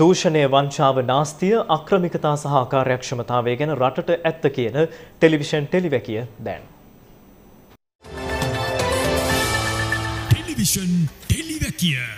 දූෂණය වංචාව නාස්තිය අක්‍රමිකතා සහ ආකාර්යක්ෂමතාවය ගැන රටට ඇත්ත කියන ටෙලිවිෂන් ටෙලිවැකිය දැන්. ටෙලිවිෂන් ටෙලිවැකිය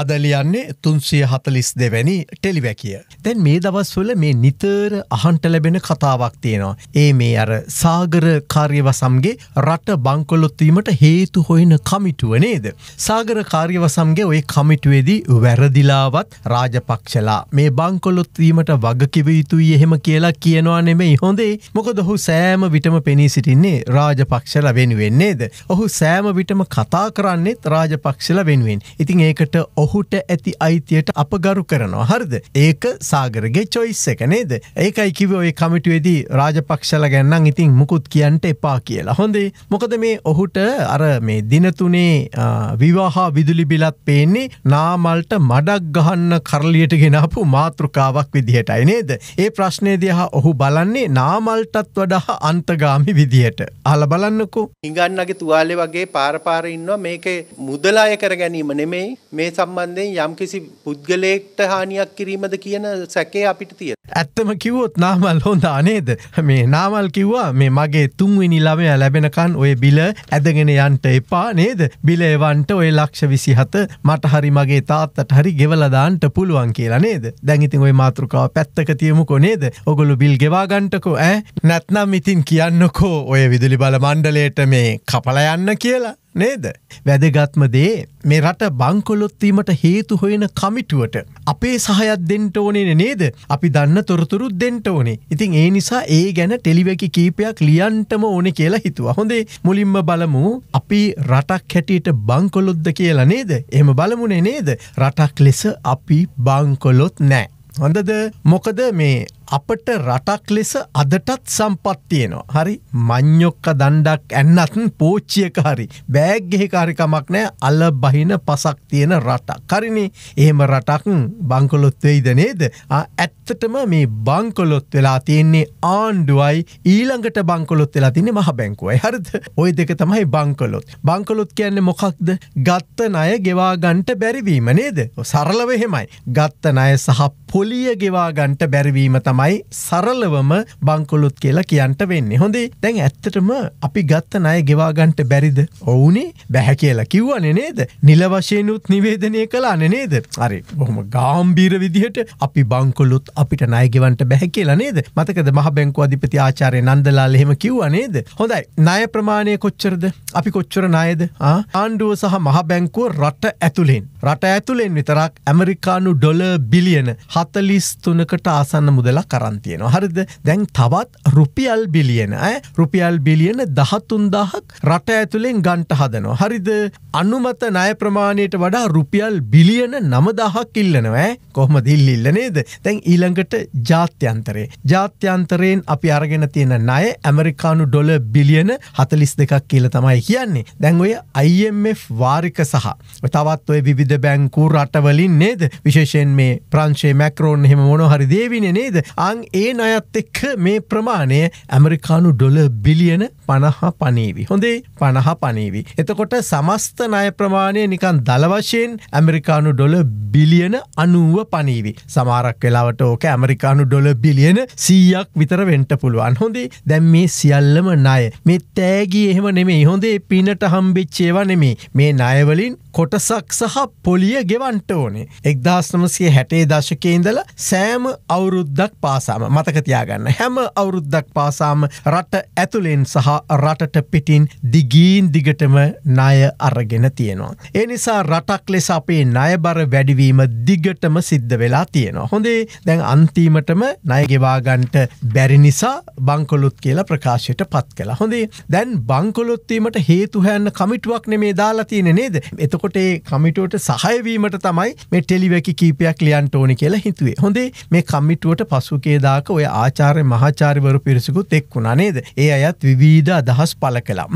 අදලියන්නේ තුන්සිය හතලිස් දෙවැනි ටෙලිවැකිය. දැන් මේ දවස්වල මේ නිතර අහන්ට ලැබෙන කතාවක් තියෙනවා. ඒ මේ අර සාගර කාර්යවසම්ගේ රට බංකොලොත්වීමට හේතු හොයන කමිටුව නේද. සාගර කාර්යවසම්ගේ ඔය කමිටුවේදී වැරදිලාවත් රාජපක්ෂලා මේ බංකොලොත්වීමට වගකිවයුතුයි එහෙම කියලා කියනවා නෙමෙයි හොඳේ මොක දොහු සෑම විටම පෙනී සිටින්නේ රාජපක්ෂල වෙනුවෙන්නේද. ඔහු සෑම විටම කතා කරන්නේත් රාජපක්ෂල වෙනුවෙන්. ඉතින් ඒකට ඔහු ඔහුට ඇති අයිතියට අප ගරු කරනවා හරිද ඒක සාගරගේ චොයිස් එක නේද ඒකයි කිව ඔය කමිටුවේදී රාජපක්ෂල ගැන්නම් ඉතින් මුකුත් කියන්ට එපා කියලා හොඳේ මොකද මේ ඔහුට අර මේ දිනතුනේ විවාහා විදුලි බිලත් පේන්නේ නාමල්ට මඩක් ගහන්න කරලියට ගෙනපු මාතෘකාවක් විදිහටයි නේද ඒ ප්‍රශ්නය දිහා ඔහු බලන්නේ නාමල්ටත් වඩා අන්තගාමි විදිහට අල බලන්නකෝ ඉගන්නගේ තුවාලෙ වගේ පාරපාර ඉන්නවා මේක මුදලාය කර ගැනීම නෙමෙයි මේ සම සම්බන්ධයෙන් යම්කිසි පුද්ගලයෙක්ට හානියක් කිරීමද කියන සැකේ අපිට තිය. ඇත්තම කිවොත් නාමල් හොඳ අනේද මේ නාමල් කිව්වා මේ මගේ තුන්වෙනි ළමය ලැබෙනකන් ඔය බිල ඇදගෙන යන්ට එපා නේද බිලේවන්ට ඔය ලක්ෂ විසිහත මට හරි මගේ තාත්තට හරි ගෙවලදාන්ට පුළුවන් කියලා නේද දැඟඉතින් ඔය මාතෘකාව පැත්තක තියමු කොනේද ඔගොලු බිල් ගෙවාගන්ටකෝ ඇ නැත්නම් ඉතින් කියන්නකෝ ඔය විදුලි බල මණ්ඩලයට මේ කපල යන්න කියලා නේද. වැදගත්ම දේ මේ රට බංකොලොත්වීමට හේතු හොයෙන කමිටුවට. අපේ සහයත් දෙන්ට ඕනේ නේද අපි දන්න තොරතුරු දෙන්ට ඕනේ. ඉතින් ඒ නිසා ඒ ගැන ටෙලිවැකි කීපයක් ලියන්ටම ඕන කියලා හිතුවා. හොඳේ මුලින්ම බලමු අපි රටක් හැටියට බංකොලොද්ද කියලා නේද. එම බලමුනේ නේද. රටක් ලෙස අපි බංකොලොත් නෑ. හොඳද මොකද මේ අපට රටක් ලෙස අදටත් සම්පත්තියනවා. හරි මං්ඥොක්ක දණ්ඩක් ඇන්නත්න් පෝච්චියක හරි බෑග්ගෙහිකාරිකමක් නෑ අල්ල බහින පසක් තියෙන රටක්. කරිණි එහෙම රටක් බංකොලොත්වෙයිද නේද. ඇත්තටම මේ බංකොලොත් වෙලා තියෙන්නේ ආණ්ඩුවයි ඊළඟට බංකොලොත් වෙලා තින්නේ මහ බැංකුවයි හරිද ඔය දෙක තමයි බංකොලොත්. බංකොලොත් කියන්න මොකක්ද ගත්ත නය ගෙවා ගන්ට බැරිවීම නේද. සරලව එහෙමයි. ගත්ත නය සහ පොලිය ගෙවා ගන්ට බැරිවීම තම තමයි සරලවම බංකොලොත් කියලා කියන්ට වෙන්නේ. හොඳේ දැන් ඇත්තටම අපි ගත්ත ණය ගෙවා ගන්නට බැරිද? ඔවුනේ බැහැ කියලා කිව්වනේ නේද? නිල වශයෙන්ුත් නිවේදනය කළානේ නේද? හරි. බොහොම ගැඹීර විදිහට අපි බංකොලොත් අපිට ණය ගෙවන්න බැහැ කියලා නේද? මතකද මහ බැංකුව අධිපති ආචාර්ය නන්දලාල් එහෙම කිව්වා නේද? හොඳයි. ණය ප්‍රමාණය කොච්චරද? අපි කොච්චර ණයද? ආ ආණ්ඩුව සහ මහ බැංකුව රට ඇතුලෙන් රට ඇතුලෙන් විතරක් ඇමරිකානු ඩොලර් බිලියන 43කට ආසන්න මුදලක් කරන් තියෙනවා හරිද දැන් තවත් රුපියල් බිලියන ඇ රුපියල් බිලියන දහතුන්දහක් රට ඇතුළෙන් ගන්ට හදනවා හරිද අනුමත නය ප්‍රමාණයට වඩා රුපියල් බිලියන නමදහක් ඉල්ලනවා කොහම දිල්ලිල්ල නේද තැන් ඊළඟට ජාත්‍යන්තරේ ජාත්‍යන්තරයෙන් අපි අරගෙන තියෙන නය ඇමරිකානු ඩොල බිලියන හතලිස් දෙකක් කියල තමයි කියන්නේ දැන් ඔය IMF වාරික සහ තවත් ඔය විධ බැංකූ රටවලින් නේද විශේෂයෙන් මේ ප්‍රංශේ මැක්රෝන් හෙම මොනොහරි දේවින නේද අං ඒ අයත් එක්ක මේ ප්‍රමාණය ඇමරිකානු ඩොල බිලියන පණහ පනීවි. හොඳේ පණහ පනීවි. එතකොට සමස්ත නය ප්‍රමාණය නිකන් දලවශයෙන් ඇමරිකානු ඩොල බිලියන අනුව පනීවි. සමාරක් වෙලාවට ඕක ඇමරිකානු ඩොල බිලියන සීයක් විතර වෙන්ට පුළුවන් හොඳේ දැම් මේ සියල්ලම නය මෙ තෑගී එහෙම නෙමේ හොඳේ පිනට හම්බිච්චේවා නෙමේ මේ නයවලින් කොටසක් සහ පොලිය ගෙවන්ට ඕනේ. එක්දාස්නමසිය හැටේ දශකේන්දල සෑම අවුරුද්දක් පා පාසාම මතකතියාගන්න හැම අවුරුද්දක් පාසාම රට ඇතුළෙන් සහ රටට පිටින් දිගීන් දිගටම ණය අරගෙන තියෙනවා. ඒ නිසා රටක් ලෙස අපේ ණයබර වැඩිවීම දිගටම සිද්ධ වෙලා තියෙනවා. හොඳේ දැන් අන්තිමටම ණයගෙවාගන්ට බැරි නිසා බංකොලොත් කියලා ප්‍රකාශයට පත් කළ හොඳේ දැන් බංකොලොත්වීමට හේතුහැන්න කමිටුවක් නෙමේ දාලා තියෙන නේද එතකොට කමිටුවට සහයවීමට තමයි මේ ටෙලිවැකි කීපයක් ලියන්ට ඕනි කියලා හිතුවේ හොඳේ මේ කමිටුවට පසු සුකේදාක ඔය ආචාර්ය මහාචාරිවරු පිරිසිකුත් එක් වුණා නේද ඒ අයත් විවිධ අදහස් පල කලා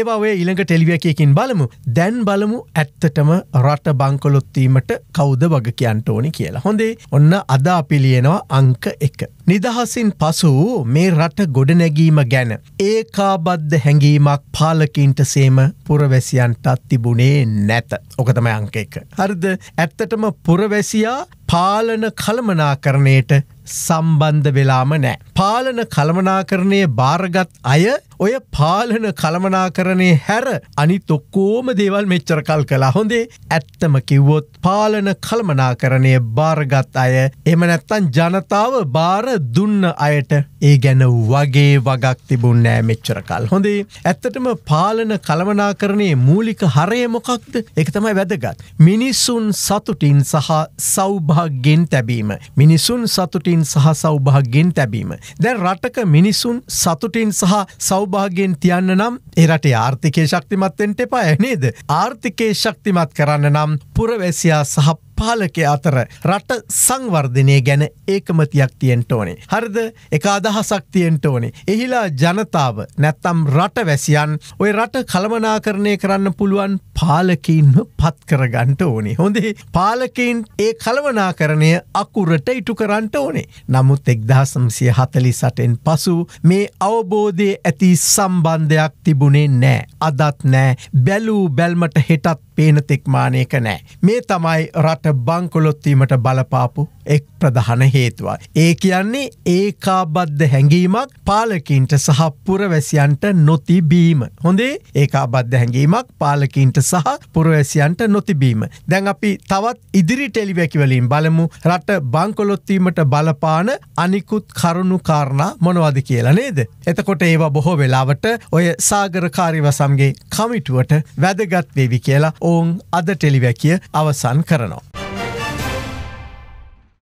ඒවා ඔය ඊළඟ ටෙලිවියකයකින් බලමු දැන් බලමු ඇත්තටම රට බංකොලොත්වීමට කෞද වග කියන්ට ඕනි කියලා හොඳේ ඔන්න අදා පිලියෙනවා අංක එක. නිදහසින් පසු මේ රට ගොඩනැගීම ගැන ඒකාබද්ධ හැඟීමක් පාලකින්ට සේම පුරවැසියන්ටත් තිබුණේ නැත ඕකතම අංක එක. හරිද ඇත්තටම පුරවැසියා පාලන කළමනා කරණයට සම්බන්ධ වෙලාම නෑ. පාලන කළමනාකරණය භාරගත් අය ඔය පාලන කළමනාකරණය හැර අනි තොක්කෝම දේවල් මෙච්චර කල් කලා හොඳේ ඇත්තම කිව්වොත් පාලන කළමනාකරණය භාරගත් අය එම නැත්තන් ජනතාව බාර දුන්න අයට ඒ ගැන වගේ වගක් තිබුන්නෑ මෙච්චර කල් හොඳේ ඇත්තටම පාලන කළමනාකරණයේ මූලික හරය මොකක්ද එක තමයි වැදගත් මිනිස්සුන් සතුටින් සහ සෞභාගෙන් තැබීම මිනිසුන් සතුටින් සහ සෞභාගෙන් තැබීම දැන් රටක මිනිසුන් සතුටින් සහ සෞභාගෙන් තියන්න නම් එරටේ ආර්ථිකය ශක්තිමත්වෙන්ට එපා ඇනේද ආර්ථිකය ශක්තිමත් කරන්න නම් පුරවැසියා සහ පාලකය අතර රට සංවර්ධනය ගැන ඒකමතියක් තියෙන්ට ඕනේ. හරිද එක අදහසක් තියෙන්ට ඕනේ. එහිලා ජනතාව නැත්තම් රට වැසියන් ඔය රට කළමනා කරණය කරන්න පුළුවන් පාලකින්ම පත් කරගන්ට ඕනේ. හොඳේ පාලකින් ඒ කළවනා කරණය අකුරට ඉටු කරන්නට ඕනේ. නමුත් එක්දහසම්සිය හතලි සටෙන් පසු මේ අවබෝධය ඇති සම්බන්ධයක් තිබුණේ නෑ. අදත් නෑ බැලූ බැල්මට හෙටත් පේන තෙක්මානයක නෑ. මේ තමයි රට බංකොලොත්වීමට බලපාපු එක් ප්‍රධාන හේතුවා. ඒ කියන්නේ ඒකාබද්ධ හැඟීමක් පාලකින්ට සහපුරවැසියන්ට නොතිබීම. හොඳේ ඒකාබද්ධ හැඟීමක් පාලකින්ට සහ පුරවැසියන්ට නොතිබීම. දැන් අපි තවත් ඉදිරි ටෙලිවැකිවලින් බලමු රට බංකොලොත්වීමට බලපාන අනිකුත් කරුණු කාරණා මොනවද කියලා නේද. එතකොට ඒවා බොහෝ වෙලාවට ඔය සාගරකාරිවසම්ගේ කමිටුවට වැදගත්වේවි කියලා ඔවුන් අද ටෙලිවැකිය අවසන් කරනවා.